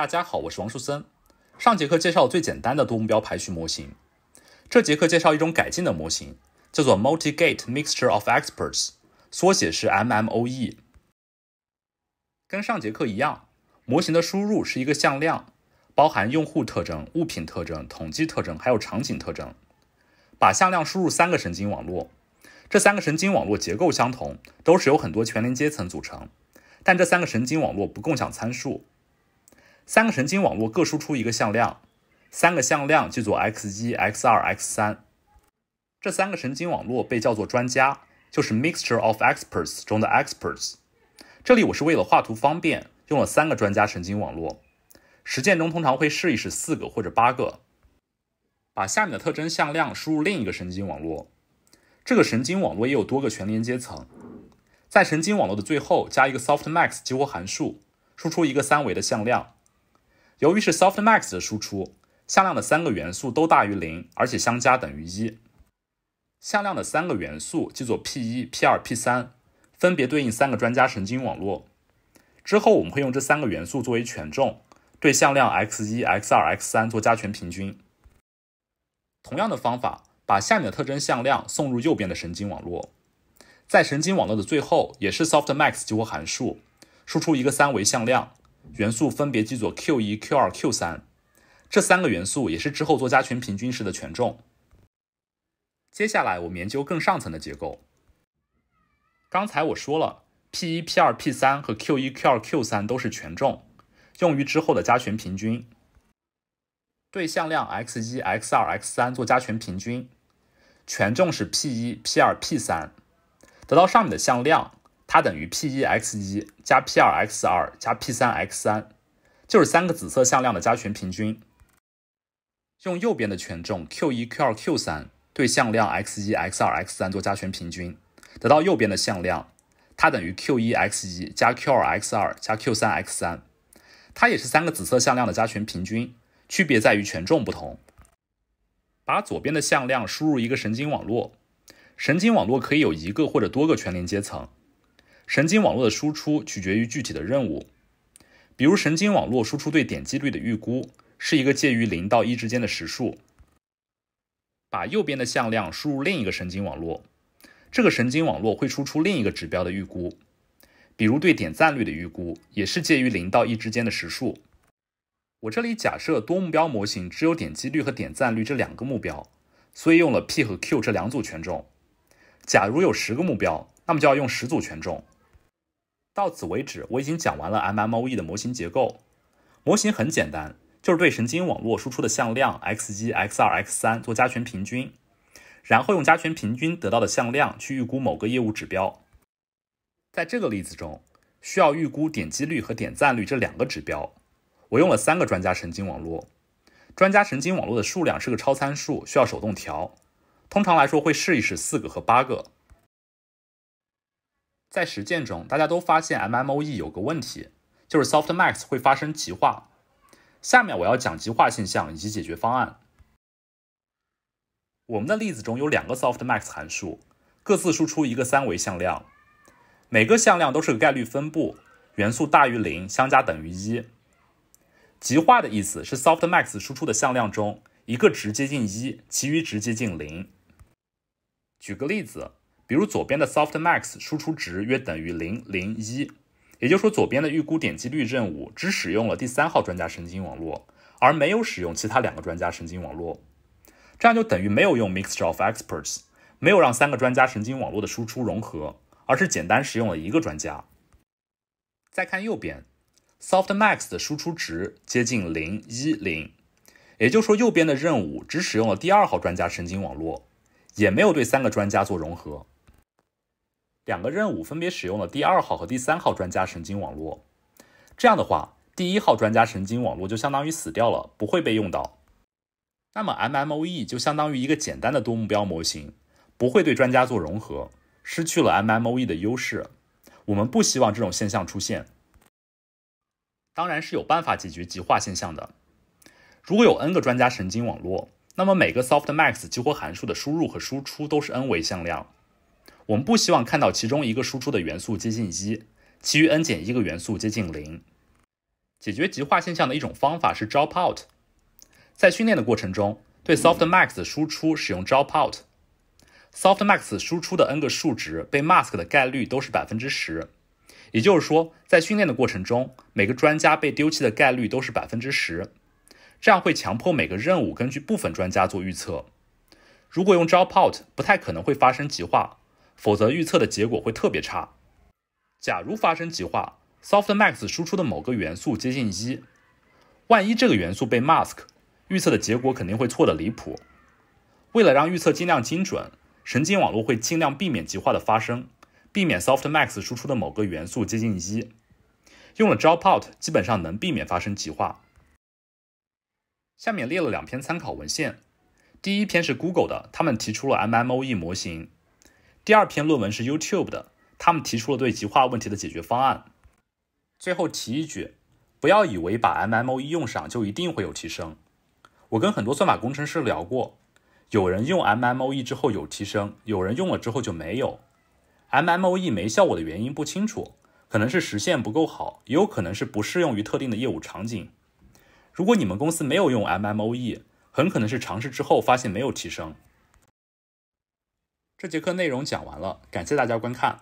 大家好，我是王树森。上节课介绍最简单的多目标排序模型，这节课介绍一种改进的模型，叫做 Multi Gate Mixture of Experts，缩写是 MMOE。跟上节课一样，模型的输入是一个向量，包含用户特征、物品特征、统计特征，还有场景特征。把向量输入三个神经网络，这三个神经网络结构相同，都是由很多全连接层组成，但这三个神经网络不共享参数。三个神经网络各输出一个向量，三个向量就做 x 一、x 二、x 三。这三个神经网络被叫做专家，就是 mixture of experts 中的 experts。这里我是为了画图方便用了三个专家神经网络，实践中通常会试一试四个或者八个。把下面的特征向量输入另一个神经网络，这个神经网络也有多个全连接层，在神经网络的最后加一个 soft max 激活函数，输出一个三维的向量。由于是 softmax 的输出，向量的三个元素都大于零，而且相加等于一。向量的三个元素记作 p1、p2、p3，分别对应三个专家神经网络。之后我们会用这三个元素作为权重，对向量 x1、x2、x3 做加权平均。同样的方法，把下面的特征向量送入右边的神经网络，在神经网络的最后也是 softmax 激活函数，输出一个三维向量。元素分别记作 q1、q2、q3，这三个元素也是之后做加权平均时的权重。接下来我们研究更上层的结构。刚才我说了，p1、p2、p3 和 q1、q2、q3 都是权重，用于之后的加权平均。对向量 x1、x2、x3 做加权平均，权重是 p1、p2、p3，得到上面的向量。它等于 p1x1 加 p2x2 加 p3x3，就是三个紫色向量的加权平均。用右边的权重 q1、q2、q3 对向量 x1、x2、x3 做加权平均，得到右边的向量，它等于 q1x1 加 q2x2 加 q3x3，它也是三个紫色向量的加权平均，区别在于权重不同。把左边的向量输入一个神经网络，神经网络可以有一个或者多个全连接层。神经网络的输出取决于具体的任务，比如神经网络输出对点击率的预估是一个介于零到一之间的实数。把右边的向量输入另一个神经网络，这个神经网络会输出另一个指标的预估，比如对点赞率的预估也是介于零到一之间的实数。我这里假设多目标模型只有点击率和点赞率这两个目标，所以用了 p 和 q 这两组权重。假如有十个目标，那么就要用十组权重。到此为止，我已经讲完了 MMOE 的模型结构。模型很简单，就是对神经网络输出的向量 x1、x2、x3 做加权平均，然后用加权平均得到的向量去预估某个业务指标。在这个例子中，需要预估点击率和点赞率这两个指标。我用了三个专家神经网络，专家神经网络的数量是个超参数，需要手动调。通常来说，会试一试四个和八个。在实践中，大家都发现 M M O E 有个问题，就是 Soft Max 会发生极化。下面我要讲极化现象以及解决方案。我们的例子中有两个 Soft Max 函数，各自输出一个三维向量，每个向量都是个概率分布，元素大于零，相加等于一。极化的意思是 Soft Max 输出的向量中，一个值接近一，其余值接近零。举个例子。比如左边的 soft max 输出值约等于零零一，也就是说，左边的预估点击率任务只使用了第三号专家神经网络，而没有使用其他两个专家神经网络，这样就等于没有用 mixture of experts，没有让三个专家神经网络的输出融合，而是简单使用了一个专家。再看右边，soft max 的输出值接近零一零，也就是说，右边的任务只使用了第二号专家神经网络，也没有对三个专家做融合。两个任务分别使用了第二号和第三号专家神经网络，这样的话，第一号专家神经网络就相当于死掉了，不会被用到。那么 MMOE 就相当于一个简单的多目标模型，不会对专家做融合，失去了 MMOE 的优势。我们不希望这种现象出现。当然是有办法解决极化现象的。如果有 n 个专家神经网络，那么每个 Softmax 激活函数的输入和输出都是 n 维向量。我们不希望看到其中一个输出的元素接近一，其余 n 减一个元素接近零。解决极化现象的一种方法是 drop out。在训练的过程中，对 soft max 输出使用 drop out。soft max 输出的 n 个数值被 mask 的概率都是百分之十，也就是说，在训练的过程中，每个专家被丢弃的概率都是百分之十。这样会强迫每个任务根据部分专家做预测。如果用 drop out，不太可能会发生极化。否则，预测的结果会特别差。假如发生极化，Softmax 输出的某个元素接近一，万一这个元素被 mask，预测的结果肯定会错得离谱。为了让预测尽量精准，神经网络会尽量避免极化的发生，避免 Softmax 输出的某个元素接近一。用了 Dropout，基本上能避免发生极化。下面列了两篇参考文献，第一篇是 Google 的，他们提出了 MMOe 模型。第二篇论文是 YouTube 的，他们提出了对极化问题的解决方案。最后提一句，不要以为把 MMOE 用上就一定会有提升。我跟很多算法工程师聊过，有人用 MMOE 之后有提升，有人用了之后就没有。MMOE 没效果的原因不清楚，可能是实现不够好，也有可能是不适用于特定的业务场景。如果你们公司没有用 MMOE，很可能是尝试之后发现没有提升。这节课内容讲完了，感谢大家观看。